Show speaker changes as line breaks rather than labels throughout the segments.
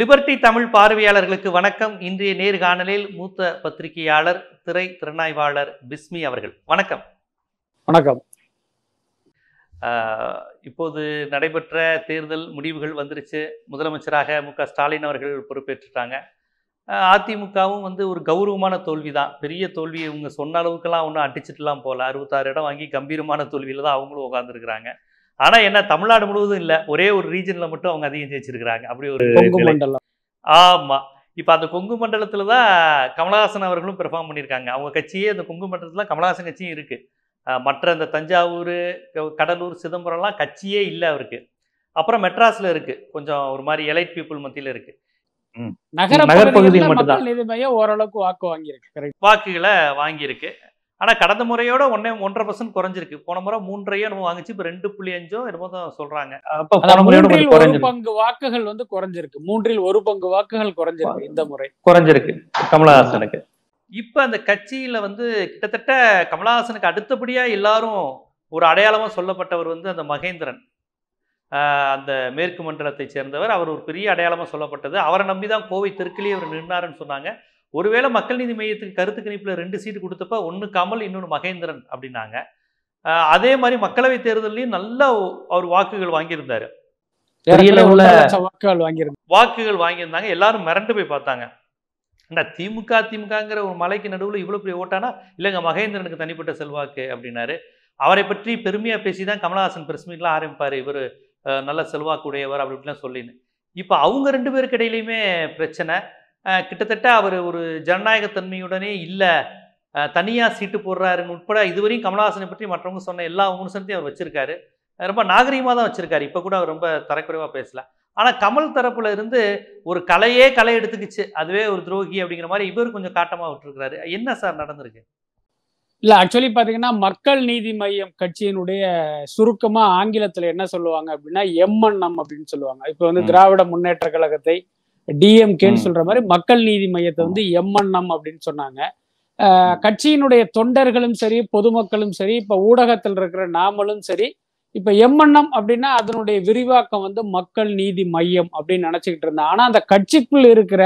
Liberty Tamil பார்வையாளர்களுக்கு வணக்கம் இன்றைய நேர்காணலில் மூத்த பத்திரிகையாளர் திரை திறனாய்வாளர் பிஸ்மி அவர்கள் வணக்கம் வணக்கம் இப்போது நடைபெற்ற தேர்தல் முடிவுகள் வந்துருச்சு முதலமைச்சராக மு க ஸ்டாலின் அவர்கள் பொறுப்பேற்றுட்டாங்க அதிமுகவும் வந்து ஒரு கௌரவமான தோல்வி தான் பெரிய தோல்வி இவங்க சொன்ன அளவுக்கெல்லாம் ஒன்றும் அடிச்சிட்டுலாம் போகல அறுபத்தாறு இடம் வாங்கி கம்பீரமான தோல்வியில் தான் அவங்களும் உட்காந்துருக்குறாங்க ஆனால் என்ன தமிழ்நாடு முழுவதும் இல்லை ஒரே ஒரு ரீஜனில் மட்டும் அவங்க அதிகம் ஜெயிச்சிருக்கிறாங்க அப்படி ஒரு ஆமாம் இப்போ அந்த கொங்கு மண்டலத்தில் தான் கமலஹாசன் அவர்களும் பெர்ஃபார்ம் பண்ணியிருக்காங்க அவங்க கட்சியே அந்த கொங்கு மண்டலத்தில் கமலஹாசன் கட்சியும் இருக்குது மற்ற இந்த தஞ்சாவூர் கடலூர் சிதம்பரம்லாம் கட்சியே இல்லை அவருக்கு அப்புறம் மெட்ராஸில் இருக்குது கொஞ்சம் ஒரு மாதிரி எலைட் பீப்புள் மத்தியில் இருக்குது நகர பகுதியில் மட்டும்தான்
ஓரளவுக்கு வாக்கு வாங்கியிருக்கு
வாக்குகளை வாங்கியிருக்கு ஆனால் கடந்த முறையோட ஒன்றே ஒன்றரை பர்சன்ட் குறைஞ்சிருக்கு போன முறை மூன்றையோ நம்ம வாங்கிச்சு இப்போ ரெண்டு புள்ளி அஞ்சோ என்னமோ தான் சொல்றாங்க ஒரு பங்கு வாக்குகள் வந்து குறைஞ்சிருக்கு மூன்றில் ஒரு பங்கு வாக்குகள் குறைஞ்சிருக்கு இந்த முறை குறைஞ்சிருக்கு கமலஹாசனுக்கு இப்போ அந்த கட்சியில வந்து கிட்டத்தட்ட கமலஹாசனுக்கு அடுத்தபடியா எல்லாரும் ஒரு அடையாளமா சொல்லப்பட்டவர் வந்து அந்த மகேந்திரன் அந்த மேற்கு மண்டலத்தை சேர்ந்தவர் அவர் ஒரு பெரிய அடையாளமாக சொல்லப்பட்டது அவரை நம்பி தான் கோவை தெற்குலேயே அவர் நின்றாருன்னு சொன்னாங்க ஒருவேளை மக்கள் நீதி மையத்துக்கு கருத்து கணிப்பில் ரெண்டு சீட்டு கொடுத்தப்ப ஒன்று கமல் இன்னொன்று மகேந்திரன் அப்படின்னாங்க அதே மாதிரி மக்களவைத் தேர்தலையும் நல்ல அவர் வாக்குகள் வாங்கியிருந்தாரு வாக்குகள் வாங்கியிருந்தாங்க எல்லாரும் மிரண்டு போய் பார்த்தாங்க திமுக திமுகங்கிற ஒரு மலைக்கு நடுவில் இவ்வளோ பெரிய ஓட்டானா இல்லைங்க மகேந்திரனுக்கு தனிப்பட்ட செல்வாக்கு அப்படின்னாரு அவரை பற்றி பெருமையாக பேசி தான் கமலஹாசன் பிரஸ் ஆரம்பிப்பார் இவர் நல்ல செல்வாக்குடையவர் அப்படி இப்படிலாம் சொல்லின்னு இப்போ அவங்க ரெண்டு பேருக்கு இடையிலையுமே பிரச்சனை கிட்டத்தட்ட அவர் ஒரு ஜனநாயகத்தன்மையுடனே இல்லை தனியாக சீட்டு போடுறாருன்னு உட்பட இதுவரையும் கமலஹாசனை பற்றி மற்றவங்க சொன்ன எல்லா விமர்சனத்தையும் அவர் வச்சுருக்காரு ரொம்ப நாகரீகமாக தான் வச்சுருக்காரு இப்போ கூட அவர் ரொம்ப தரக்குறைவாக பேசல ஆனால் கமல் தரப்பில் இருந்து ஒரு கலையே கலை எடுத்துக்கிச்சு அதுவே ஒரு துரோகி அப்படிங்கிற மாதிரி இவர் கொஞ்சம் காட்டமாக விட்டுருக்கிறாரு என்ன சார் நடந்திருக்கு
இல்லை ஆக்சுவலி பார்த்தீங்கன்னா மக்கள் நீதி மையம் கட்சியினுடைய சுருக்கமாக ஆங்கிலத்தில் என்ன சொல்லுவாங்க அப்படின்னா எம்என்எம் அப்படின்னு சொல்லுவாங்க இப்போ வந்து திராவிட முன்னேற்ற கழகத்தை டிஎம்கேன்னு சொல்ற மாதிரி மக்கள் நீதி மையத்தை வந்து எம்என்எம் அப்படின்னு சொன்னாங்க கட்சியினுடைய தொண்டர்களும் சரி பொதுமக்களும் சரி இப்ப ஊடகத்தில் இருக்கிற நாமளும் சரி இப்ப எம்என்எம் அப்படின்னா அதனுடைய விரிவாக்கம் வந்து மக்கள் நீதி மையம் அப்படின்னு நினைச்சுக்கிட்டு இருந்தேன் ஆனா அந்த கட்சிக்குள் இருக்கிற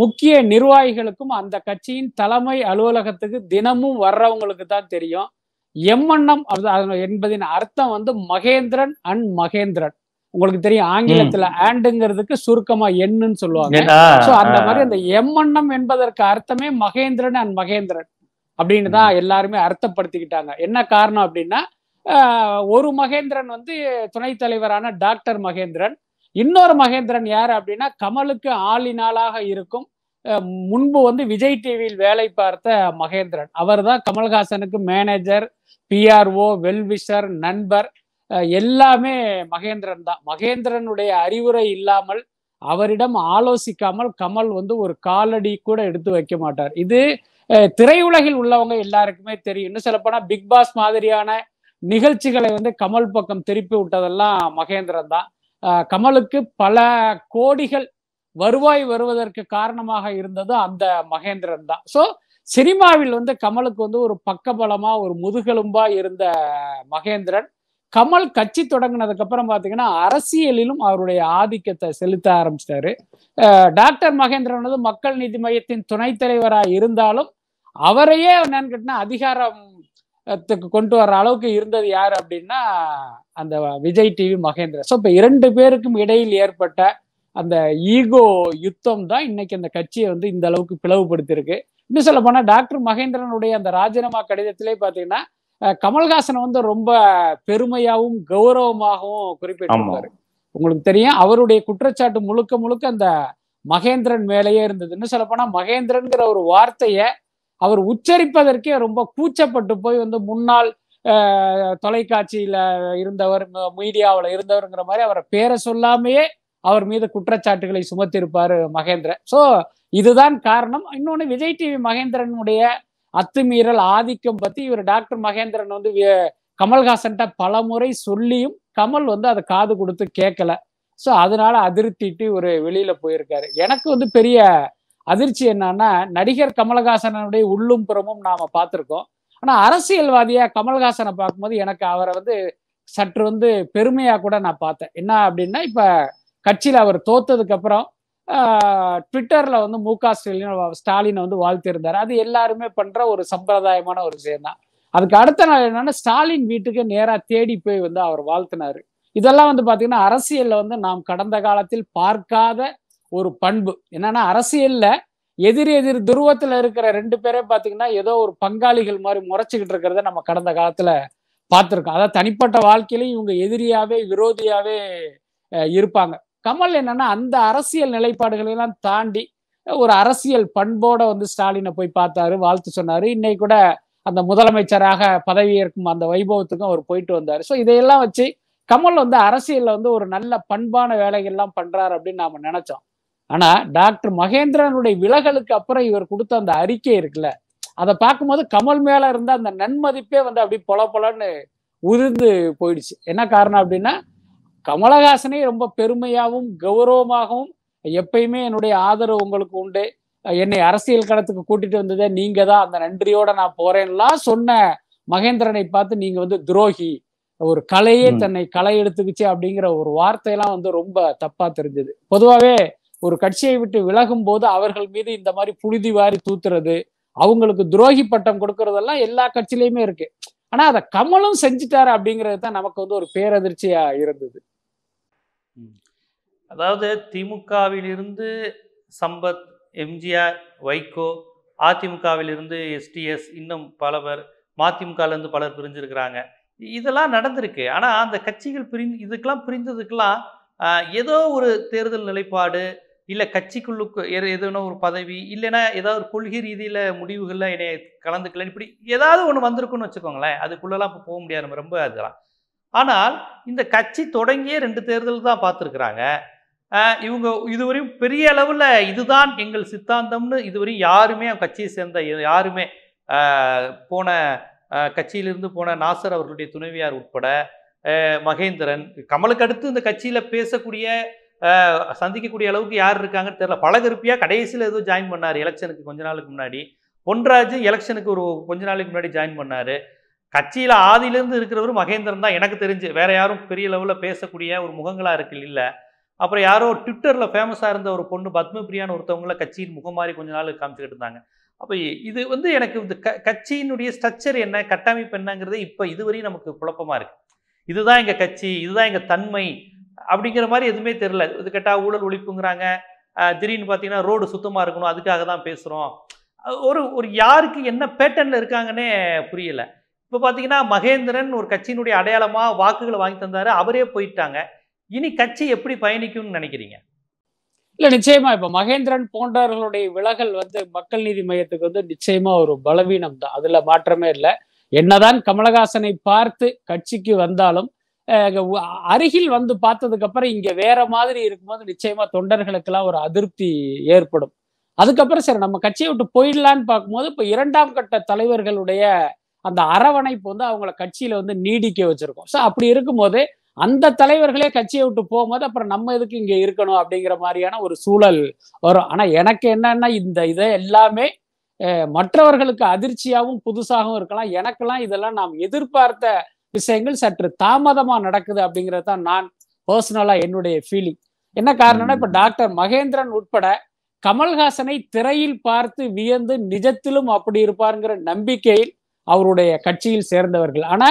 முக்கிய நிர்வாகிகளுக்கும் அந்த கட்சியின் தலைமை அலுவலகத்துக்கு தினமும் வர்றவங்களுக்கு தான் தெரியும் எம்என்எம் என்பதின் அர்த்தம் வந்து மகேந்திரன் அண்ட் மகேந்திரன் உங்களுக்கு தெரியும் ஆங்கிலத்துல ஆண்டுங்கிறதுக்கு சுருக்கமா என்னன்னு சொல்லுவாங்க சோ அந்த மாதிரி அந்த எம்மன்னம் என்பதற்கு அர்த்தமே மகேந்திரன் அண்ட் மகேந்திரன் அப்படின்னு தான் எல்லாருமே அர்த்தப்படுத்திக்கிட்டாங்க என்ன காரணம் அப்படின்னா ஒரு மகேந்திரன் வந்து துணைத் தலைவரான டாக்டர் மகேந்திரன் இன்னொரு மகேந்திரன் யார் அப்படின்னா கமலுக்கு ஆளினாளாக இருக்கும் முன்பு வந்து விஜய் டிவியில் வேலை பார்த்த மகேந்திரன் அவர் தான் கமல்ஹாசனுக்கு மேனேஜர் பிஆர்ஓ வெல்விஷர் நண்பர் எல்லாமே மகேந்திரன் தான் மகேந்திரனுடைய அறிவுரை இல்லாமல் அவரிடம் ஆலோசிக்காமல் கமல் வந்து ஒரு காலடி கூட எடுத்து வைக்க மாட்டார் இது திரையுலகில் உள்ளவங்க எல்லாருக்குமே தெரியும் இன்னும் சொல்லப்போனா பிக் பாஸ் மாதிரியான நிகழ்ச்சிகளை வந்து கமல் பக்கம் திருப்பி விட்டதெல்லாம் மகேந்திரன் தான் கமலுக்கு பல கோடிகள் வருவாய் வருவதற்கு காரணமாக இருந்தது அந்த மகேந்திரன் தான் ஸோ சினிமாவில் வந்து கமலுக்கு வந்து ஒரு பக்கபலமா ஒரு முதுகெலும்பா இருந்த மகேந்திரன் கமல் கட்சி தொடங்கினதுக்கு அப்புறம் பார்த்தீங்கன்னா அரசியலிலும் அவருடைய ஆதிக்கத்தை செலுத்த ஆரம்பிச்சிட்டாரு டாக்டர் வந்து மக்கள் நீதி மையத்தின் துணைத் தலைவராக இருந்தாலும் அவரையே என்னன்னு அதிகாரம் அதிகாரத்துக்கு கொண்டு வர்ற அளவுக்கு இருந்தது யார் அப்படின்னா அந்த விஜய் டிவி மகேந்திரன் ஸோ இப்போ இரண்டு பேருக்கும் இடையில் ஏற்பட்ட அந்த ஈகோ யுத்தம் தான் இன்னைக்கு அந்த கட்சியை வந்து இந்த அளவுக்கு பிளவுபடுத்திருக்கு இன்னும் சொல்ல போனால் டாக்டர் மகேந்திரனுடைய அந்த ராஜினாமா கடிதத்திலே பார்த்தீங்கன்னா கமல்ஹாசன் வந்து ரொம்ப பெருமையாகவும் கௌரவமாகவும் குறிப்பிட்டிருந்தாரு உங்களுக்கு தெரியும் அவருடைய குற்றச்சாட்டு முழுக்க முழுக்க அந்த மகேந்திரன் மேலேயே இருந்தது இன்னும் சொல்லப்போனா மகேந்திரன்கிற ஒரு வார்த்தைய அவர் உச்சரிப்பதற்கே ரொம்ப கூச்சப்பட்டு போய் வந்து முன்னாள் தொலைக்காட்சியில இருந்தவர் மீடியாவில் இருந்தவருங்கிற மாதிரி அவரை பேரை சொல்லாமையே அவர் மீது குற்றச்சாட்டுகளை சுமத்திருப்பாரு மகேந்திரன் ஸோ இதுதான் காரணம் இன்னொன்று விஜய் டிவி மகேந்திரனுடைய அத்துமீறல் ஆதிக்கம் பத்தி இவர் டாக்டர் மகேந்திரன் வந்து கமல்ஹாசன்கிட்ட பல முறை சொல்லியும் கமல் வந்து அதை காது கொடுத்து கேட்கல ஸோ அதனால அதிருப்திட்டு ஒரு வெளியில போயிருக்காரு எனக்கு வந்து பெரிய அதிர்ச்சி என்னன்னா நடிகர் கமல்ஹாசனனுடைய உள்ளும் புறமும் நாம பார்த்துருக்கோம் ஆனா அரசியல்வாதியா கமல்ஹாசனை பார்க்கும்போது எனக்கு அவரை வந்து சற்று வந்து பெருமையா கூட நான் பார்த்தேன் என்ன அப்படின்னா இப்ப கட்சியில அவர் தோத்ததுக்கு அப்புறம் ட்விட்டர்ல வந்து மு க ஸ்டாலினை வந்து வாழ்த்திருந்தார் அது எல்லாருமே பண்ற ஒரு சம்பிரதாயமான ஒரு விஷயம் தான் அதுக்கு அடுத்த நாள் என்னன்னா ஸ்டாலின் வீட்டுக்கு நேராக தேடி போய் வந்து அவர் வாழ்த்தினாரு இதெல்லாம் வந்து பாத்தீங்கன்னா அரசியல்ல வந்து நாம் கடந்த காலத்தில் பார்க்காத ஒரு பண்பு என்னன்னா அரசியல்ல எதிர் எதிர் துருவத்துல இருக்கிற ரெண்டு பேரே பாத்தீங்கன்னா ஏதோ ஒரு பங்காளிகள் மாதிரி முறைச்சிக்கிட்டு இருக்கிறத நம்ம கடந்த காலத்துல பார்த்துருக்கோம் அதாவது தனிப்பட்ட வாழ்க்கையிலையும் இவங்க எதிரியாவே விரோதியாவே இருப்பாங்க கமல் என்னன்னா அந்த அரசியல் நிலைப்பாடுகளை எல்லாம் தாண்டி ஒரு அரசியல் பண்போட வந்து ஸ்டாலினை போய் பார்த்தாரு வாழ்த்து சொன்னாரு இன்னைக்கு கூட அந்த முதலமைச்சராக பதவியேற்கும் அந்த வைபவத்துக்கும் அவர் போயிட்டு வந்தார் ஸோ இதையெல்லாம் வச்சு கமல் வந்து அரசியல்ல வந்து ஒரு நல்ல பண்பான வேலைகள்லாம் பண்றாரு அப்படின்னு நாம நினைச்சோம் ஆனா டாக்டர் மகேந்திரனுடைய விலகலுக்கு அப்புறம் இவர் கொடுத்த அந்த அறிக்கை இருக்குல்ல அதை பார்க்கும்போது கமல் மேல இருந்த அந்த நன்மதிப்பே வந்து அப்படி பொல பொலன்னு உதிர்ந்து போயிடுச்சு என்ன காரணம் அப்படின்னா கமலஹாசனை ரொம்ப பெருமையாகவும் கௌரவமாகவும் எப்பயுமே என்னுடைய ஆதரவு உங்களுக்கு உண்டு என்னை அரசியல் களத்துக்கு கூட்டிட்டு வந்ததே நீங்க தான் அந்த நன்றியோட நான் போறேன்லாம் சொன்ன மகேந்திரனை பார்த்து நீங்க வந்து துரோகி ஒரு கலையே தன்னை களை எடுத்துக்கிச்சு அப்படிங்கிற ஒரு வார்த்தையெல்லாம் வந்து ரொம்ப தப்பா தெரிஞ்சது பொதுவாகவே ஒரு கட்சியை விட்டு விலகும் போது அவர்கள் மீது இந்த மாதிரி புழுதி வாரி தூத்துறது அவங்களுக்கு துரோகி பட்டம் கொடுக்கறதெல்லாம் எல்லா கட்சியிலயுமே இருக்கு ஆனா அதை கமலும் செஞ்சுட்டாரு அப்படிங்கிறது தான் நமக்கு வந்து ஒரு பேரதிர்ச்சியா இருந்தது
அதாவது திமுகவிலிருந்து சம்பத் எம்ஜிஆர் வைகோ அதிமுகவிலிருந்து எஸ்டிஎஸ் இன்னும் பல பேர் மதிமுகலேருந்து பலர் பிரிஞ்சிருக்கிறாங்க இதெல்லாம் நடந்திருக்கு ஆனால் அந்த கட்சிகள் பிரிந்து இதுக்கெல்லாம் பிரிந்ததுக்கெல்லாம் ஏதோ ஒரு தேர்தல் நிலைப்பாடு இல்லை கட்சிக்குள்ளுக்கு எதுனா ஒரு பதவி இல்லைன்னா ஏதாவது ஒரு கொள்கை ரீதியில் முடிவுகளில் என்னை கலந்துக்கல இப்படி ஏதாவது ஒன்று வந்திருக்குன்னு வச்சுக்கோங்களேன் அதுக்குள்ளெல்லாம் இப்போ போக முடியாது நம்ம ரொம்ப அதெல்லாம் ஆனால் இந்த கட்சி தொடங்கியே ரெண்டு தேர்தல் தான் பார்த்துருக்குறாங்க இவங்க இதுவரையும் பெரிய அளவில் இதுதான் எங்கள் சித்தாந்தம்னு இதுவரையும் யாருமே கட்சியை சேர்ந்த யாருமே போன கட்சியிலிருந்து போன நாசர் அவர்களுடைய துணைவியார் உட்பட மகேந்திரன் கமலுக்கு அடுத்து இந்த கட்சியில் பேசக்கூடிய சந்திக்கக்கூடிய அளவுக்கு யார் இருக்காங்கன்னு தெரில பழகருப்பியாக கடைசியில் ஏதோ ஜாயின் பண்ணார் எலெக்ஷனுக்கு கொஞ்ச நாளுக்கு முன்னாடி பொன்ராஜ் எலெக்ஷனுக்கு ஒரு கொஞ்ச நாளைக்கு முன்னாடி ஜாயின் பண்ணார் கட்சியில் ஆதியிலேருந்து இருக்கிறவரும் மகேந்திரன் தான் எனக்கு தெரிஞ்சு வேறு யாரும் பெரிய லெவலில் பேசக்கூடிய ஒரு முகங்களாக இருக்கு இல்லை அப்புறம் யாரோ ட்விட்டரில் ஃபேமஸாக இருந்த ஒரு பொண்ணு பத்மபிரியான்னு ஒருத்தவங்கள கட்சியின் முகமாரி கொஞ்ச நாள் காமிச்சுக்கிட்டு இருந்தாங்க அப்போ இது வந்து எனக்கு இந்த க கட்சியினுடைய ஸ்ட்ரக்சர் என்ன கட்டமைப்பு என்னங்கிறது இப்போ இதுவரையும் நமக்கு குழப்பமாக இருக்குது இதுதான் எங்கள் கட்சி இதுதான் எங்கள் தன்மை அப்படிங்கிற மாதிரி எதுவுமே தெரில இது கேட்டால் ஊழல் ஒழிப்புங்கிறாங்க திடீர்னு பார்த்தீங்கன்னா ரோடு சுத்தமாக இருக்கணும் அதுக்காக தான் பேசுகிறோம் ஒரு ஒரு யாருக்கு என்ன பேட்டர்னில் இருக்காங்கன்னே புரியலை இப்போ பார்த்தீங்கன்னா மகேந்திரன் ஒரு கட்சியினுடைய அடையாளமாக வாக்குகளை வாங்கி தந்தார் அவரே போயிட்டாங்க இனி கட்சி எப்படி பயணிக்கும்னு நினைக்கிறீங்க
இல்ல நிச்சயமா இப்ப மகேந்திரன் போன்றவர்களுடைய விலகல் வந்து மக்கள் நீதி மையத்துக்கு வந்து நிச்சயமா ஒரு பலவீனம் தான் அதுல மாற்றமே இல்லை என்னதான் கமலஹாசனை பார்த்து கட்சிக்கு வந்தாலும் அருகில் வந்து பார்த்ததுக்கு அப்புறம் இங்க வேற மாதிரி இருக்கும்போது நிச்சயமா தொண்டர்களுக்கெல்லாம் ஒரு அதிருப்தி ஏற்படும் அதுக்கப்புறம் சரி நம்ம கட்சியை விட்டு போயிடலான்னு பார்க்கும்போது இப்போ இரண்டாம் கட்ட தலைவர்களுடைய அந்த அரவணைப்பு வந்து அவங்கள கட்சியில வந்து நீடிக்க வச்சிருக்கோம் ஸோ அப்படி இருக்கும்போது அந்த தலைவர்களே கட்சியை விட்டு போகும்போது அப்புறம் நம்ம எதுக்கு இங்க இருக்கணும் அப்படிங்கிற மாதிரியான ஒரு சூழல் வரும் ஆனா எனக்கு என்னன்னா இந்த இதை எல்லாமே மற்றவர்களுக்கு அதிர்ச்சியாகவும் புதுசாகவும் இருக்கலாம் எனக்கெல்லாம் இதெல்லாம் நாம் எதிர்பார்த்த விஷயங்கள் சற்று தாமதமா நடக்குது அப்படிங்கிறது தான் நான் பர்சனலா என்னுடைய ஃபீலிங் என்ன காரணம்னா இப்ப டாக்டர் மகேந்திரன் உட்பட கமல்ஹாசனை திரையில் பார்த்து வியந்து நிஜத்திலும் அப்படி இருப்பாருங்கிற நம்பிக்கையில் அவருடைய கட்சியில் சேர்ந்தவர்கள் ஆனா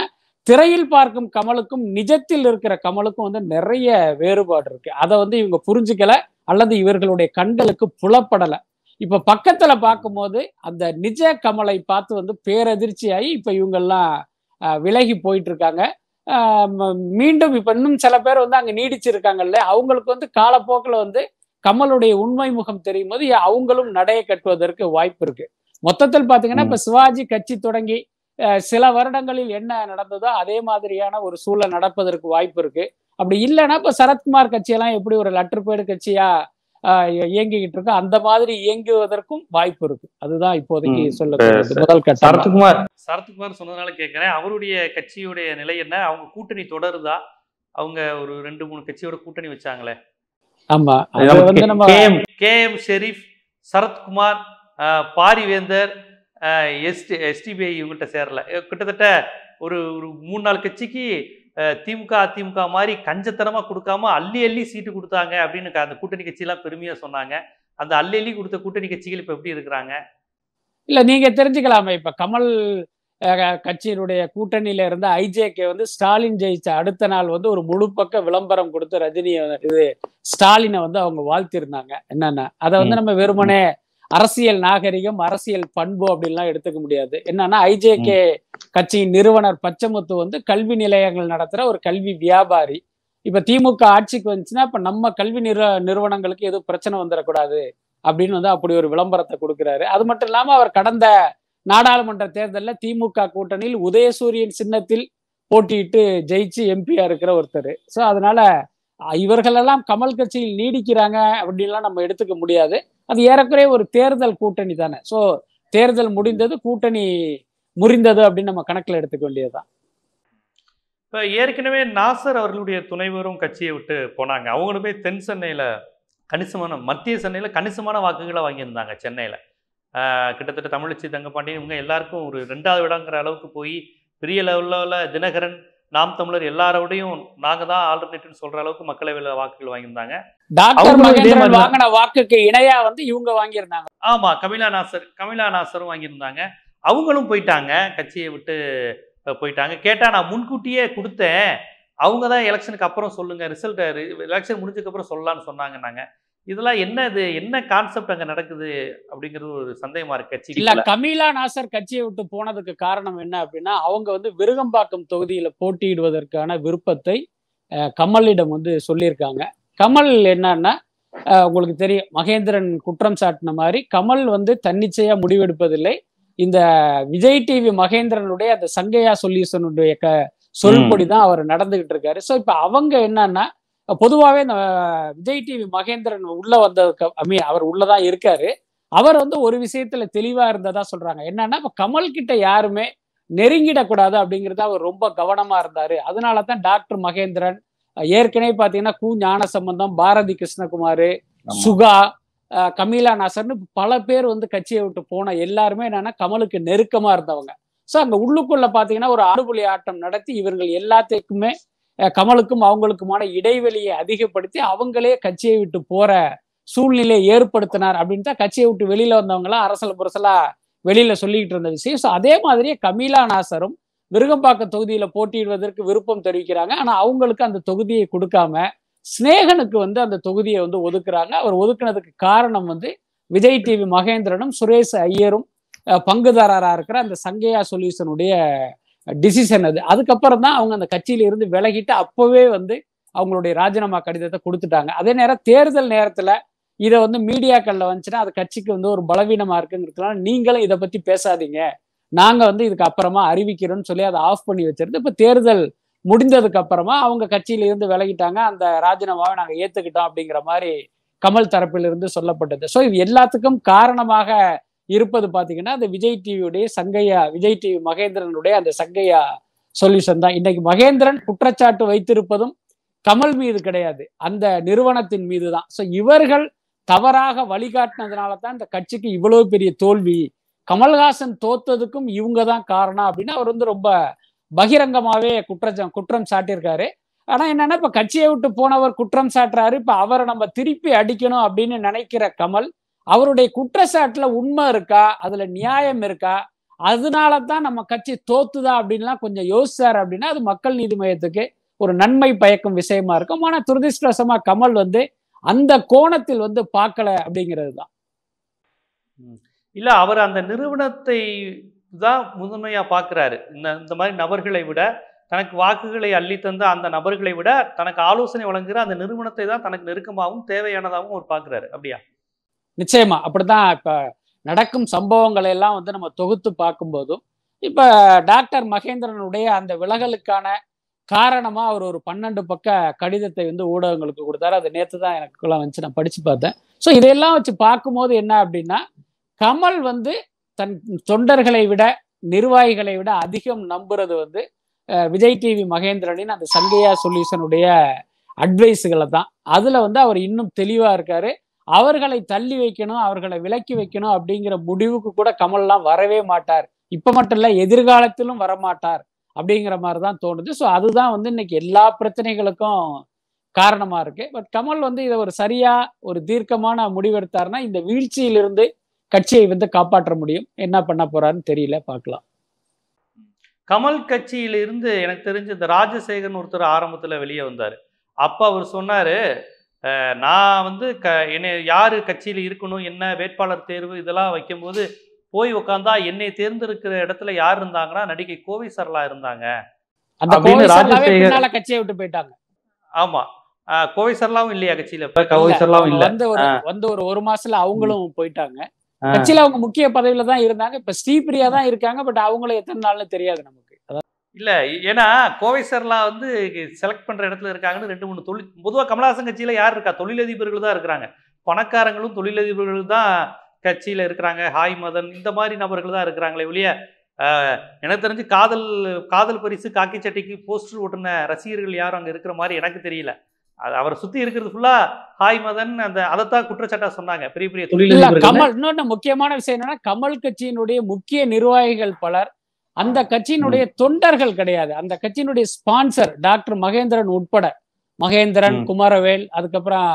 திரையில் பார்க்கும் கமலுக்கும் நிஜத்தில் இருக்கிற கமலுக்கும் வந்து நிறைய வேறுபாடு இருக்கு அதை வந்து இவங்க புரிஞ்சுக்கல அல்லது இவர்களுடைய கண்களுக்கு புலப்படல இப்ப பக்கத்துல பார்க்கும்போது அந்த நிஜ கமலை பார்த்து வந்து பேரதிர்ச்சி ஆகி இப்ப இவங்கெல்லாம் விலகி போயிட்டு இருக்காங்க மீண்டும் இப்ப இன்னும் சில பேர் வந்து அங்க நீடிச்சிருக்காங்கல்ல அவங்களுக்கு வந்து காலப்போக்கில் வந்து கமலுடைய உண்மை முகம் தெரியும் போது அவங்களும் நடையை கட்டுவதற்கு வாய்ப்பு இருக்கு மொத்தத்தில் பாத்தீங்கன்னா இப்ப சிவாஜி கட்சி தொடங்கி சில வருடங்களில் என்ன நடந்ததோ அதே மாதிரியான ஒரு சூழல் நடப்பதற்கு வாய்ப்பு இருக்கு அப்படி இல்லைன்னா இப்போ சரத்குமார் கட்சியெல்லாம் எப்படி ஒரு லட்டுப்பேடு கட்சியா இயங்கிக்கிட்டு இருக்கோ அந்த மாதிரி இயங்குவதற்கும் வாய்ப்பு இருக்கு அதுதான் இப்போதைக்கு சொல்ல முதல் சரத்குமார்
சரத்குமார் சொன்னதுனால கேட்கிறேன் அவருடைய கட்சியுடைய நிலை என்ன அவங்க கூட்டணி தொடருதா அவங்க ஒரு ரெண்டு மூணு கட்சியோட கூட்டணி வச்சாங்களே
ஆமா வந்து நம்ம
K M Sherif Sarathkumar Parivendhar S D SDPI இவங்கள்ட்ட சேரல கிட்டத்தட்ட ஒரு ஒரு மூணு நாலு கட்சிக்கு திமுக அதிமுக மாதிரி கஞ்சத்தனமாக கொடுக்காம அள்ளி அள்ளி சீட்டு கொடுத்தாங்க அப்படின்னு அந்த கூட்டணி கட்சியெல்லாம் பெருமையாக சொன்னாங்க அந்த அள்ளி அள்ளி கொடுத்த கூட்டணி கட்சிகள் இப்போ எப்படி இருக்கிறாங்க
இல்லை நீங்கள் தெரிஞ்சுக்கலாமே இப்போ கமல் கட்சியினுடைய கூட்டணியில இருந்த ஐஜேகே வந்து ஸ்டாலின் ஜெயிச்ச அடுத்த நாள் வந்து ஒரு முழு பக்க விளம்பரம் கொடுத்து ரஜினியை இது ஸ்டாலினை வந்து அவங்க வாழ்த்திருந்தாங்க என்னென்ன அதை வந்து நம்ம வெறுமனே அரசியல் நாகரிகம் அரசியல் பண்பு அப்படின்லாம் எடுத்துக்க முடியாது என்னன்னா ஐஜேகே கட்சியின் நிறுவனர் பச்சமுத்து வந்து கல்வி நிலையங்கள் நடத்துற ஒரு கல்வி வியாபாரி இப்ப திமுக ஆட்சிக்கு வந்துச்சுன்னா இப்ப நம்ம கல்வி நிறு நிறுவனங்களுக்கு எதுவும் பிரச்சனை வந்துடக்கூடாது அப்படின்னு வந்து அப்படி ஒரு விளம்பரத்தை கொடுக்குறாரு அது மட்டும் இல்லாம அவர் கடந்த நாடாளுமன்ற தேர்தலில் திமுக கூட்டணியில் உதயசூரியன் சின்னத்தில் போட்டியிட்டு ஜெயிச்சு எம்பியா இருக்கிற ஒருத்தர் ஸோ அதனால இவர்களெல்லாம் கமல் கட்சியில் நீடிக்கிறாங்க அப்படின்லாம் நம்ம எடுத்துக்க முடியாது அது ஏறக்குறைய ஒரு தேர்தல் கூட்டணி தானே ஸோ தேர்தல் முடிந்தது கூட்டணி முறிந்தது அப்படின்னு நம்ம கணக்கில் எடுத்துக்க வேண்டியதுதான்
இப்போ ஏற்கனவே நாசர் அவர்களுடைய துணைவரும் கட்சியை விட்டு போனாங்க அவங்களுமே தென் சென்னையில் கணிசமான மத்திய சென்னையில் கணிசமான வாக்குகளை வாங்கியிருந்தாங்க சென்னையில் கிட்டத்தட்ட தமிழச்சி தங்கப்பாண்டியன் இவங்க எல்லாருக்கும் ஒரு ரெண்டாவது இடங்கிற அளவுக்கு போய் பெரிய லெவலில் தினகரன் நாம் தமிழர் எல்லாரோடையும் நாங்க தான் ஆல்டர்னேட்டிவ் சொல்ற அளவுக்கு மக்களவையில வாக்குகள் வாங்கியிருந்தாங்க டாக்டர் மகேந்திரன் வாங்கின வாக்குக்கு இணையா வந்து இவங்க வாங்கியிருந்தாங்க ஆமா கமிலா நாசர் கமிலா நாசரும் வாங்கியிருந்தாங்க அவங்களும் போயிட்டாங்க கட்சியை விட்டு போயிட்டாங்க கேட்டா நான் முன்கூட்டியே கொடுத்தேன் அவங்க தான் எலெக்ஷனுக்கு அப்புறம் சொல்லுங்க ரிசல்ட் எலெக்ஷன் முடிஞ்சதுக்கு அப்புறம் சொல்லலாம்னு சொன்னாங்க நாங்க இதெல்லாம் என்ன இது என்ன கான்செப்ட் அங்க நடக்குது அப்படிங்கிறது ஒரு சந்தேகமா இருக்கு கட்சி இல்ல
கமீலா நாசர் கட்சியை விட்டு போனதுக்கு காரணம் என்ன அப்படின்னா அவங்க வந்து விருகம்பாக்கம் தொகுதியில போட்டியிடுவதற்கான விருப்பத்தை கமலிடம் வந்து சொல்லியிருக்காங்க கமல் என்னன்னா உங்களுக்கு தெரியும் மகேந்திரன் குற்றம் சாட்டின மாதிரி கமல் வந்து தன்னிச்சையா முடிவெடுப்பதில்லை இந்த விஜய் டிவி மகேந்திரனுடைய அந்த சங்கையா சொல்யூசனுடைய க சொல்படி தான் அவர் நடந்துகிட்டு இருக்காரு ஸோ இப்போ அவங்க என்னன்னா பொதுவாகவே விஜய் டிவி மகேந்திரன் உள்ள வந்ததுக்கு ஐ மீன் அவர் உள்ளதான் இருக்காரு அவர் வந்து ஒரு விஷயத்துல தெளிவா இருந்ததா சொல்றாங்க என்னன்னா இப்ப கமல் கிட்ட யாருமே நெருங்கிடக்கூடாது அப்படிங்கிறது அவர் ரொம்ப கவனமா இருந்தாரு அதனால தான் டாக்டர் மகேந்திரன் ஏற்கனவே பாத்தீங்கன்னா கு ஞான சம்பந்தம் பாரதி கிருஷ்ணகுமார் சுகா கமீலா நாசர்னு பல பேர் வந்து கட்சியை விட்டு போன எல்லாருமே என்னன்னா கமலுக்கு நெருக்கமா இருந்தவங்க ஸோ அங்க உள்ளுக்குள்ள பாத்தீங்கன்னா ஒரு ஆடுபுலி ஆட்டம் நடத்தி இவர்கள் எல்லாத்துக்குமே கமலுக்கும் அவங்களுக்குமான இடைவெளியை அதிகப்படுத்தி அவங்களே கட்சியை விட்டு போற சூழ்நிலையை ஏற்படுத்தினார் அப்படின்னு தான் கட்சியை விட்டு வெளியில வந்தவங்களாம் அரசல புரசலா வெளியில சொல்லிக்கிட்டு இருந்த விஷயம் ஸோ அதே மாதிரியே கமீலா நாசரும் மிருகம்பாக்க தொகுதியில போட்டியிடுவதற்கு விருப்பம் தெரிவிக்கிறாங்க ஆனா அவங்களுக்கு அந்த தொகுதியை கொடுக்காம ஸ்னேகனுக்கு வந்து அந்த தொகுதியை வந்து ஒதுக்குறாங்க அவர் ஒதுக்குனதுக்கு காரணம் வந்து விஜய் டிவி மகேந்திரனும் சுரேஷ் ஐயரும் பங்குதாரராக இருக்கிற அந்த சங்கையா சொல்யூஷனுடைய டிசிஷன் அது அதுக்கப்புறம் தான் அவங்க அந்த கட்சியில இருந்து விலகிட்டு அப்போவே வந்து அவங்களுடைய ராஜினாமா கடிதத்தை கொடுத்துட்டாங்க அதே நேரம் தேர்தல் நேரத்துல இதை வந்து மீடியாக்கள்ல வந்துச்சுன்னா அது கட்சிக்கு வந்து ஒரு பலவீனமா இருக்குங்கிறதுனால நீங்களும் இதை பத்தி பேசாதீங்க நாங்க வந்து இதுக்கு அப்புறமா அறிவிக்கிறோம்னு சொல்லி அதை ஆஃப் பண்ணி வச்சிருந்து இப்ப தேர்தல் முடிந்ததுக்கு அப்புறமா அவங்க கட்சியில இருந்து விலகிட்டாங்க அந்த ராஜினாமாவை நாங்க ஏத்துக்கிட்டோம் அப்படிங்கிற மாதிரி கமல் தரப்பிலிருந்து சொல்லப்பட்டது ஸோ இது எல்லாத்துக்கும் காரணமாக இருப்பது பார்த்தீங்கன்னா அந்த விஜய் டிவியுடைய சங்கையா விஜய் டிவி மகேந்திரனுடைய அந்த சங்கையா சொல்யூஷன் தான் இன்னைக்கு மகேந்திரன் குற்றச்சாட்டு வைத்திருப்பதும் கமல் மீது கிடையாது அந்த நிறுவனத்தின் மீது தான் ஸோ இவர்கள் தவறாக வழிகாட்டினதுனால தான் இந்த கட்சிக்கு இவ்வளவு பெரிய தோல்வி கமல்ஹாசன் தோத்ததுக்கும் இவங்க தான் காரணம் அப்படின்னு அவர் வந்து ரொம்ப பகிரங்கமாகவே குற்றம் குற்றம் சாட்டியிருக்காரு ஆனால் என்னன்னா இப்போ கட்சியை விட்டு போனவர் குற்றம் சாட்டுறாரு இப்போ அவரை நம்ம திருப்பி அடிக்கணும் அப்படின்னு நினைக்கிற கமல் அவருடைய குற்றச்சாட்டுல உண்மை இருக்கா அதுல நியாயம் இருக்கா அதனால தான் நம்ம கட்சி தோத்துதா அப்படின்லாம் கொஞ்சம் யோசிச்சார் அப்படின்னா அது மக்கள் நீதி மையத்துக்கு ஒரு நன்மை பயக்கும் விஷயமா இருக்கும் ஆனா துரதிருஷ்டவசமா கமல் வந்து அந்த கோணத்தில் வந்து பார்க்கல அப்படிங்கிறது தான்
இல்ல அவர் அந்த நிறுவனத்தை தான் முதன்மையா பாக்குறாரு இந்த இந்த மாதிரி நபர்களை விட தனக்கு வாக்குகளை அள்ளி தந்த அந்த நபர்களை விட தனக்கு ஆலோசனை வழங்குகிற அந்த நிறுவனத்தை தான் தனக்கு நெருக்கமாகவும் தேவையானதாகவும் அவர் பார்க்குறாரு அப்படியா
நிச்சயமா அப்படிதான் இப்ப நடக்கும் சம்பவங்களை எல்லாம் வந்து நம்ம தொகுத்து பார்க்கும்போதும் இப்ப டாக்டர் மகேந்திரனுடைய அந்த விலகலுக்கான காரணமா அவர் ஒரு பன்னெண்டு பக்க கடிதத்தை வந்து ஊடகங்களுக்கு கொடுத்தாரு அது நேற்று தான் எல்லாம் வந்துச்சு நான் படிச்சு பார்த்தேன் ஸோ இதையெல்லாம் வச்சு பார்க்கும்போது என்ன அப்படின்னா கமல் வந்து தன் தொண்டர்களை விட நிர்வாகிகளை விட அதிகம் நம்புறது வந்து விஜய் டிவி மகேந்திரனின் அந்த சங்கையா சொல்யூஷனுடைய அட்வைஸுகளை தான் அதுல வந்து அவர் இன்னும் தெளிவா இருக்காரு அவர்களை தள்ளி வைக்கணும் அவர்களை விலக்கி வைக்கணும் அப்படிங்கிற முடிவுக்கு கூட கமல்லாம் வரவே மாட்டார் இப்ப மட்டும் இல்ல எதிர்காலத்திலும் வரமாட்டார் அப்படிங்கிற மாதிரி தான் தோணுது ஸோ அதுதான் வந்து இன்னைக்கு எல்லா பிரச்சனைகளுக்கும் காரணமா இருக்கு பட் கமல் வந்து இதை ஒரு சரியா ஒரு தீர்க்கமான முடிவெடுத்தாருன்னா இந்த வீழ்ச்சியிலிருந்து கட்சியை வந்து காப்பாற்ற முடியும் என்ன பண்ண போறாருன்னு தெரியல பார்க்கலாம்
கமல் கட்சியிலிருந்து எனக்கு தெரிஞ்ச இந்த ராஜசேகர்னு ஒருத்தர் ஆரம்பத்துல வெளியே வந்தாரு அப்ப அவர் சொன்னாரு நான் வந்து க என்னை யார் கட்சியில் இருக்கணும் என்ன வேட்பாளர் தேர்வு இதெல்லாம் வைக்கும்போது போய் உட்காந்தா என்னை தேர்ந்தெடுக்கிற இடத்துல யார் இருந்தாங்கன்னா நடிகை கோவை சரளா இருந்தாங்க கட்சியை விட்டு போயிட்டாங்க ஆமா கோவை சரலாவும் இல்லையா கட்சியில கோவை சரலாவும் இல்ல ஒரு
வந்து ஒரு ஒரு மாசத்துல அவங்களும் போயிட்டாங்க கட்சியில அவங்க முக்கிய பதவியில தான் இருந்தாங்க இப்ப ஸ்ரீபிரியா தான் இருக்காங்க பட் அவங்களும் எத்தனை நாள்னு தெரியாது நமக்கு
இல்லை ஏன்னா கோவை சர்லா வந்து செலக்ட் பண்ணுற இடத்துல இருக்காங்கன்னு ரெண்டு மூணு தொழில் பொதுவாக கமலஹாசன் கட்சியில் யார் இருக்கா தொழிலதிபர்கள் தான் இருக்கிறாங்க பணக்காரங்களும் தொழிலதிபர்கள் தான் கட்சியில் இருக்கிறாங்க ஹாய் மதன் இந்த மாதிரி நபர்கள் தான் இருக்கிறாங்களே வெளியே எனக்கு தெரிஞ்சு காதல் காதல் பரிசு காக்கி சட்டைக்கு போஸ்டர் ஓட்டின ரசிகர்கள் யாரும் அங்கே இருக்கிற மாதிரி எனக்கு தெரியல அது அவரை சுத்தி இருக்கிறது ஃபுல்லா ஹாய் மதன் அந்த அதைத்தான் குற்றச்சாட்டா சொன்னாங்க பெரிய பெரிய தொழில் கமல் இன்னொன்னு முக்கியமான விஷயம் என்னன்னா கமல் கட்சியினுடைய முக்கிய
நிர்வாகிகள் பலர் அந்த கட்சியினுடைய தொண்டர்கள் கிடையாது அந்த கட்சியினுடைய ஸ்பான்சர் டாக்டர் மகேந்திரன் உட்பட மகேந்திரன் குமாரவேல் அதுக்கப்புறம்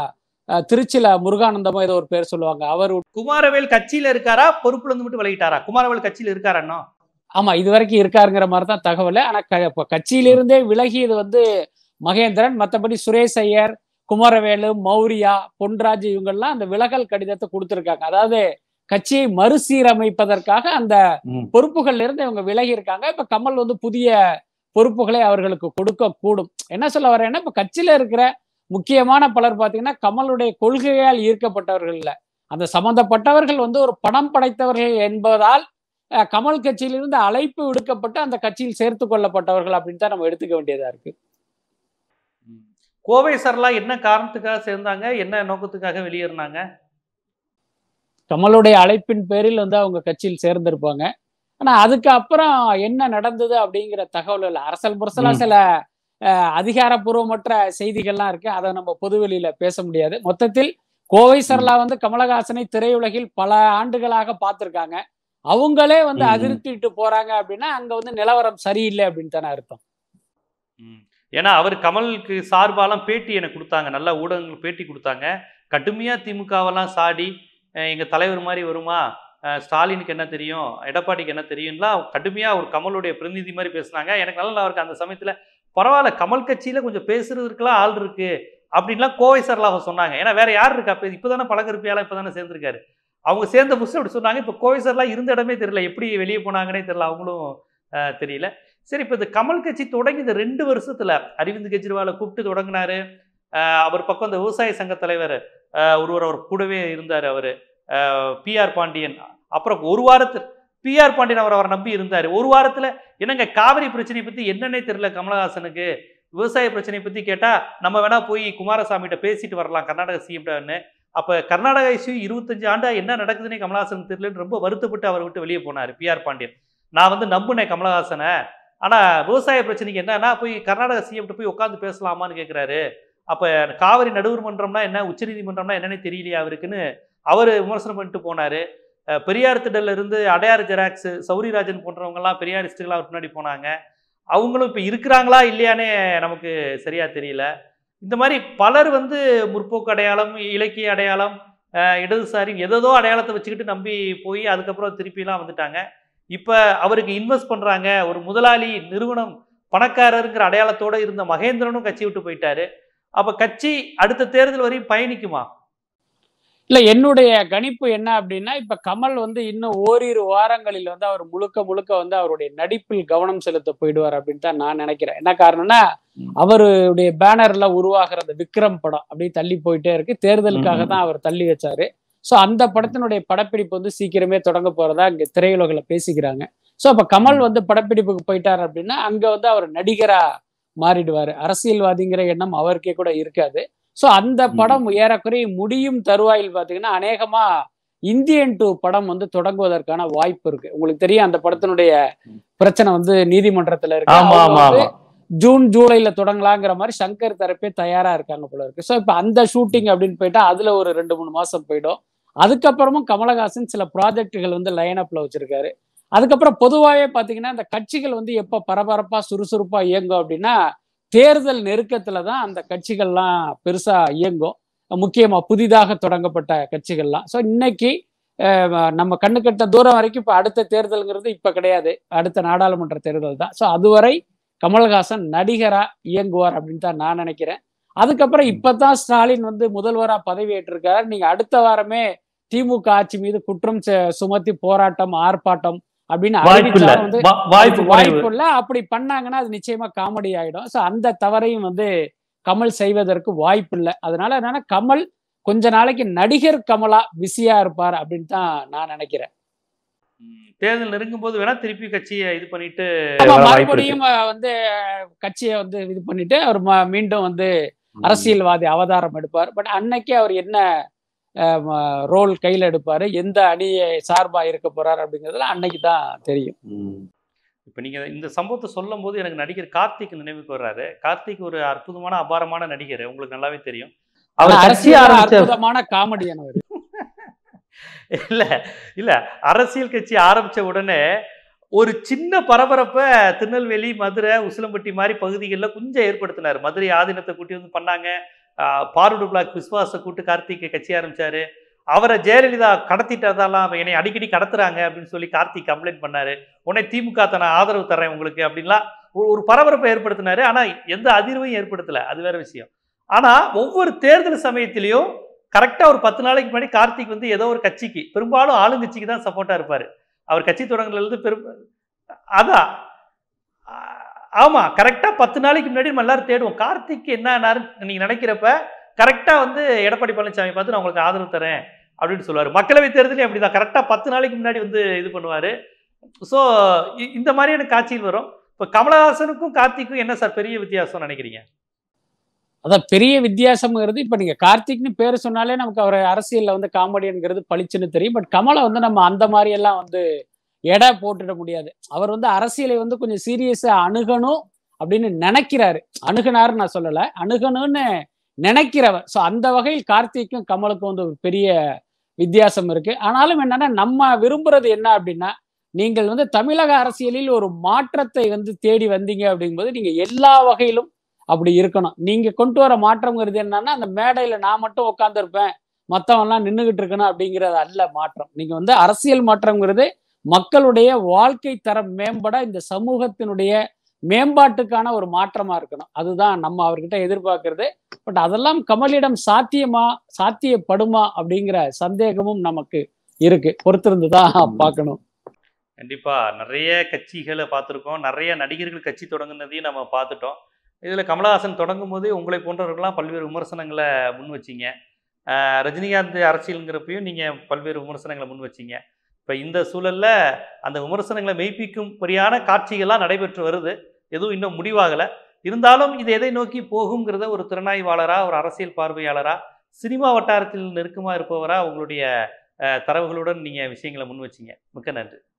திருச்சியில முருகானந்தமா ஏதோ ஒரு பேர் சொல்லுவாங்க அவர்
குமாரவேல் கட்சியில இருக்காரா பொறுப்புல இருந்து மட்டும் விலகிட்டாரா குமாரவேல் கட்சியில இருக்காரா
ஆமா இது வரைக்கும் இருக்காருங்கிற மாதிரிதான் தகவல் ஆனா கட்சியிலிருந்தே விலகியது வந்து மகேந்திரன் மற்றபடி சுரேஷ் ஐயர் குமாரவேலு மௌரியா பொன்ராஜ் இவங்கெல்லாம் அந்த விலகல் கடிதத்தை கொடுத்துருக்காங்க அதாவது கட்சியை மறுசீரமைப்பதற்காக அந்த பொறுப்புகள்ல இருந்து இவங்க விலகி இருக்காங்க இப்ப கமல் வந்து புதிய பொறுப்புகளை அவர்களுக்கு கொடுக்க கூடும் என்ன சொல்ல வரேன்னா இப்ப கட்சியில இருக்கிற முக்கியமான பலர் பாத்தீங்கன்னா கமலுடைய கொள்கையால் ஈர்க்கப்பட்டவர்கள் இல்ல அந்த சம்பந்தப்பட்டவர்கள் வந்து ஒரு பணம் படைத்தவர்கள் என்பதால் கமல் கட்சியிலிருந்து அழைப்பு விடுக்கப்பட்டு அந்த கட்சியில் சேர்த்து கொள்ளப்பட்டவர்கள் அப்படின்னு தான் நம்ம எடுத்துக்க வேண்டியதா இருக்கு
கோவை சார்லாம் என்ன காரணத்துக்காக சேர்ந்தாங்க என்ன நோக்கத்துக்காக வெளியேறினாங்க
கமலுடைய அழைப்பின் பேரில் வந்து அவங்க கட்சியில் சேர்ந்திருப்பாங்க ஆனா அதுக்கு அப்புறம் என்ன நடந்தது அப்படிங்கிற தகவல் இல்லை அரசல் புரசலா சில அதிகாரப்பூர்வமற்ற செய்திகள்லாம் இருக்கு அதை நம்ம பொதுவெளியில பேச முடியாது மொத்தத்தில் கோவை சரளா வந்து கமலஹாசனை திரையுலகில் பல ஆண்டுகளாக பார்த்துருக்காங்க அவங்களே வந்து அதிருப்திட்டு போறாங்க அப்படின்னா அங்க வந்து நிலவரம் சரியில்லை அப்படின்னு தானே அர்த்தம்
ஏன்னா அவர் கமலுக்கு சார்பாலாம் பேட்டி எனக்கு கொடுத்தாங்க நல்ல ஊடகங்கள் பேட்டி கொடுத்தாங்க கடுமையா திமுகவெல்லாம் சாடி எங்கள் தலைவர் மாதிரி வருமா ஸ்டாலினுக்கு என்ன தெரியும் எடப்பாடிக்கு என்ன தெரியும்லாம் கடுமையாக ஒரு கமலுடைய பிரதிநிதி மாதிரி பேசுனாங்க எனக்கு நல்லா இருக்குது அந்த சமயத்தில் பரவாயில்ல கமல் கட்சியில் கொஞ்சம் பேசுகிறதுக்குலாம் ஆள் இருக்குது அப்படின்லாம் கோவை அவங்க சொன்னாங்க ஏன்னா வேறு யார் இருக்கா இப்போ இப்போ தானே பழகருப்பியாலாம் இப்போ தானே சேர்ந்துருக்காரு அவங்க சேர்ந்த புதுசு அப்படி சொன்னாங்க இப்போ கோவை சரலா இருந்த இடமே தெரியல எப்படி வெளியே போனாங்கன்னே தெரியல அவங்களும் தெரியல சரி இப்போ இந்த கமல் கட்சி தொடங்கி இந்த ரெண்டு வருஷத்தில் அரவிந்த் கெஜ்ரிவாலை கூப்பிட்டு தொடங்கினாரு அவர் பக்கம் இந்த விவசாய சங்க தலைவர் ஒருவர் அவர் கூடவே இருந்தார் அவர் பிஆர் பாண்டியன் அப்புறம் ஒரு வாரத்தில் பிஆர் பாண்டியன் அவர் அவரை நம்பி இருந்தார் ஒரு வாரத்தில் என்னங்க காவிரி பிரச்சனையை பற்றி என்னென்னே தெரியல கமலஹாசனுக்கு விவசாய பிரச்சனையை பற்றி கேட்டால் நம்ம வேணால் போய் குமாரசாமிகிட்ட பேசிட்டு வரலாம் கர்நாடக சிஎம்டான்னு அப்போ கர்நாடக இஷ்யூ இருபத்தஞ்சு ஆண்டாக என்ன நடக்குதுன்னே கமலஹாசன் தெரியலன்னு ரொம்ப வருத்தப்பட்டு அவர் விட்டு வெளியே போனார் பிஆர் பாண்டியன் நான் வந்து நம்புனேன் கமலஹாசனை ஆனால் விவசாய பிரச்சனைக்கு என்னன்னா போய் கர்நாடக சிஎம்கிட்ட போய் உட்காந்து பேசலாமான்னு கேட்குறாரு அப்போ காவிரி நடுவர் மன்றம்னா என்ன உச்சநீதிமன்றம்னா என்னன்னு தெரியலையா அவருக்குன்னு அவர் விமர்சனம் பண்ணிட்டு போனார் பெரியார் திடலிருந்து அடையார் ஜெராக்ஸ் சௌரிராஜன் போன்றவங்கலாம் பெரியாரிஸ்டுகளாக அவர் முன்னாடி போனாங்க அவங்களும் இப்போ இருக்கிறாங்களா இல்லையானே நமக்கு சரியாக தெரியல இந்த மாதிரி பலர் வந்து முற்போக்கு அடையாளம் இலக்கிய அடையாளம் இடதுசாரி எதோ அடையாளத்தை வச்சுக்கிட்டு நம்பி போய் அதுக்கப்புறம் திருப்பிலாம் வந்துட்டாங்க இப்போ அவருக்கு இன்வெஸ்ட் பண்ணுறாங்க ஒரு முதலாளி நிறுவனம் பணக்காரருங்கிற அடையாளத்தோடு இருந்த மகேந்திரனும் கட்சி விட்டு போயிட்டாரு அப்ப கட்சி அடுத்த தேர்தல் வரையும் பயணிக்குமா
இல்ல என்னுடைய கணிப்பு என்ன அப்படின்னா இப்ப கமல் வந்து இன்னும் ஓரிரு வாரங்களில் வந்து அவர் முழுக்க முழுக்க வந்து அவருடைய நடிப்பில் கவனம் செலுத்த போயிடுவார் அப்படின்னு தான் நான் நினைக்கிறேன் என்ன காரணம்னா அவருடைய பேனர்ல உருவாகிற அந்த விக்ரம் படம் அப்படி தள்ளி போயிட்டே இருக்கு தேர்தலுக்காக தான் அவர் தள்ளி வச்சாரு சோ அந்த படத்தினுடைய படப்பிடிப்பு வந்து சீக்கிரமே தொடங்க போறதா இங்க திரையுலகில் பேசிக்கிறாங்க ஸோ அப்ப கமல் வந்து படப்பிடிப்புக்கு போயிட்டார் அப்படின்னா அங்க வந்து அவர் நடிகரா மாறிடுவாரு அரசியல்வாதிங்கிற எண்ணம் அவருக்கே கூட இருக்காது ஸோ அந்த படம் ஏறக்குறைய முடியும் தருவாயில் பார்த்தீங்கன்னா அநேகமா இந்தியன் டூ படம் வந்து தொடங்குவதற்கான வாய்ப்பு இருக்கு உங்களுக்கு தெரியும் அந்த படத்தினுடைய பிரச்சனை வந்து நீதிமன்றத்துல இருக்கு ஜூன் ஜூலைல தொடங்கலாங்கிற மாதிரி சங்கர் தரப்பே தயாரா இருக்காங்க போல இருக்கு ஸோ இப்போ அந்த ஷூட்டிங் அப்படின்னு போயிட்டா அதுல ஒரு ரெண்டு மூணு மாசம் போயிடும் அதுக்கப்புறமும் கமலஹாசன் சில ப்ராஜெக்டுகள் வந்து லைன் அப்ல வச்சிருக்காரு அதுக்கப்புறம் பொதுவாகவே பார்த்தீங்கன்னா இந்த கட்சிகள் வந்து எப்போ பரபரப்பாக சுறுசுறுப்பாக இயங்கும் அப்படின்னா தேர்தல் நெருக்கத்தில் தான் அந்த கட்சிகள்லாம் பெருசாக இயங்கும் முக்கியமாக புதிதாக தொடங்கப்பட்ட கட்சிகள்லாம் ஸோ இன்னைக்கு நம்ம கட்ட தூரம் வரைக்கும் இப்போ அடுத்த தேர்தலுங்கிறது இப்போ கிடையாது அடுத்த நாடாளுமன்ற தேர்தல் தான் ஸோ அதுவரை கமல்ஹாசன் நடிகராக இயங்குவார் அப்படின்னு தான் நான் நினைக்கிறேன் அதுக்கப்புறம் இப்போ தான் ஸ்டாலின் வந்து முதல்வராக பதவியேற்றிருக்காரு நீங்கள் அடுத்த வாரமே திமுக ஆட்சி மீது குற்றம் சுமத்தி போராட்டம் ஆர்ப்பாட்டம் அப்படின்னு வாய்ப்பு வாய்ப்பு இல்ல அப்படி பண்ணாங்கன்னா அது நிச்சயமா காமெடி ஆயிடும் சோ அந்த தவறையும் வந்து கமல் செய்வதற்கு வாய்ப்பு இல்லை அதனால என்னன்னா கமல் கொஞ்ச நாளைக்கு நடிகர் கமலா பிஸியா இருப்பார் அப்படின்னு தான் நான் நினைக்கிறேன்
தேர்தல் நெருங்கும் போது வேணா திருப்பி கட்சியை இது பண்ணிட்டு மறுபடியும் வந்து கட்சியை வந்து இது பண்ணிட்டு
அவர் மீண்டும் வந்து அரசியல்வாதி அவதாரம் எடுப்பார் பட் அன்னைக்கே அவர் என்ன ரோல் கையில் எடுப்பார் எந்த அணியை சார்பாக இருக்க போகிறார் அப்படிங்கிறதுல அன்னைக்கு தான்
தெரியும் இப்போ நீங்கள் இந்த சம்பவத்தை சொல்லும் போது எனக்கு நடிகர் கார்த்திக் நினைவுக்கு வர்றாரு கார்த்திக் ஒரு அற்புதமான அபாரமான நடிகர் உங்களுக்கு நல்லாவே தெரியும் அவர் அரசியல் அற்புதமான காமெடியானவர் இல்லை இல்லை அரசியல் கட்சி ஆரம்பித்த உடனே ஒரு சின்ன பரபரப்பை திருநெல்வேலி மதுரை உசிலம்பட்டி மாதிரி பகுதிகளில் கொஞ்சம் ஏற்படுத்தினார் மதுரை ஆதீனத்தை கூட்டி வந்து பண்ணாங்க பாருடு பிளாக் விஸ்வாச கூட்டு கார்த்திகை கட்சி ஆரம்பித்தார் அவரை ஜெயலலிதா கடத்திட்டதாலாம் என்னை அடிக்கடி கடத்துறாங்க அப்படின்னு சொல்லி கார்த்திக் கம்ப்ளைண்ட் பண்ணார் உடனே திமுக தன ஆதரவு தரேன் உங்களுக்கு அப்படின்லாம் ஒரு ஒரு பரபரப்பை ஏற்படுத்தினார் ஆனால் எந்த அதிர்வையும் ஏற்படுத்தலை அது வேறு விஷயம் ஆனால் ஒவ்வொரு தேர்தல் சமயத்திலையும் கரெக்டாக ஒரு பத்து நாளைக்கு முன்னாடி கார்த்திக் வந்து ஏதோ ஒரு கட்சிக்கு பெரும்பாலும் ஆளுங்கட்சிக்கு தான் சப்போர்ட்டாக இருப்பார் அவர் கட்சி தொடங்குலேருந்து பெரும் அதான் ஆமாம் கரெக்டாக பத்து நாளைக்கு முன்னாடி நம்ம எல்லாரும் தேடுவோம் கார்த்திக் என்ன நீங்கள் நினைக்கிறப்ப கரெக்டாக வந்து எடப்பாடி பழனிசாமி பார்த்து நான் உங்களுக்கு ஆதரவு தரேன் அப்படின்னு சொல்லுவார் மக்களவை தேர்தலையும் அப்படி தான் கரெக்டாக பத்து நாளைக்கு முன்னாடி வந்து இது பண்ணுவார் ஸோ இந்த மாதிரியான காட்சியில் வரும் இப்போ கமலஹாசனுக்கும் கார்த்திக்கும் என்ன சார் பெரிய வித்தியாசம் நினைக்கிறீங்க
அதான் பெரிய வித்தியாசம்ங்கிறது இப்போ நீங்கள் கார்த்திக்னு பேர் சொன்னாலே நமக்கு அவர் அரசியலில் வந்து காமெடிங்கிறது பளிச்சுன்னு தெரியும் பட் கமலை வந்து நம்ம அந்த மாதிரியெல்லாம் வந்து எடை போட்டுட முடியாது அவர் வந்து அரசியலை வந்து கொஞ்சம் சீரியஸா அணுகணும் அப்படின்னு நினைக்கிறாரு அணுகனாருன்னு நான் சொல்லல அணுகணும்னு நினைக்கிறவர் ஸோ அந்த வகையில் கார்த்திக்கும் கமலுக்கும் வந்து ஒரு பெரிய வித்தியாசம் இருக்கு ஆனாலும் என்னன்னா நம்ம விரும்புறது என்ன அப்படின்னா நீங்கள் வந்து தமிழக அரசியலில் ஒரு மாற்றத்தை வந்து தேடி வந்தீங்க அப்படிங்கும்போது நீங்க எல்லா வகையிலும் அப்படி இருக்கணும் நீங்க கொண்டு வர மாற்றம்ங்கிறது என்னன்னா அந்த மேடையில நான் மட்டும் உட்காந்துருப்பேன் மற்றவன்லாம் நின்றுகிட்டு இருக்கணும் அப்படிங்கிறது அல்ல மாற்றம் நீங்க வந்து அரசியல் மாற்றம்ங்கிறது மக்களுடைய வாழ்க்கை தரம் மேம்பட இந்த சமூகத்தினுடைய மேம்பாட்டுக்கான ஒரு மாற்றமா இருக்கணும் அதுதான் நம்ம அவர்கிட்ட எதிர்பார்க்கறது பட் அதெல்லாம் கமலிடம் சாத்தியமா சாத்தியப்படுமா அப்படிங்கிற சந்தேகமும் நமக்கு இருக்கு பொறுத்திருந்து தான் பார்க்கணும்
கண்டிப்பா நிறைய கட்சிகளை பார்த்துருக்கோம் நிறைய நடிகர்கள் கட்சி தொடங்குனதையும் நம்ம பார்த்துட்டோம் இதில் கமலஹாசன் தொடங்கும் போது உங்களை போன்றவர்கள்லாம் பல்வேறு விமர்சனங்களை முன் வச்சிங்க ரஜினிகாந்த் அரசியலுங்கிறப்பையும் நீங்கள் பல்வேறு விமர்சனங்களை முன் வச்சிங்க இப்போ இந்த சூழலில் அந்த விமர்சனங்களை மெய்ப்பிக்கும் மெய்ப்பிக்கும்படியான காட்சிகள்லாம் நடைபெற்று வருது எதுவும் இன்னும் முடிவாகலை இருந்தாலும் இது எதை நோக்கி போகுங்கிறத ஒரு திறனாய்வாளராக ஒரு அரசியல் பார்வையாளராக சினிமா வட்டாரத்தில் நெருக்கமாக இருப்பவராக உங்களுடைய தரவுகளுடன் நீங்கள் விஷயங்களை முன் வச்சிங்க மிக்க நன்றி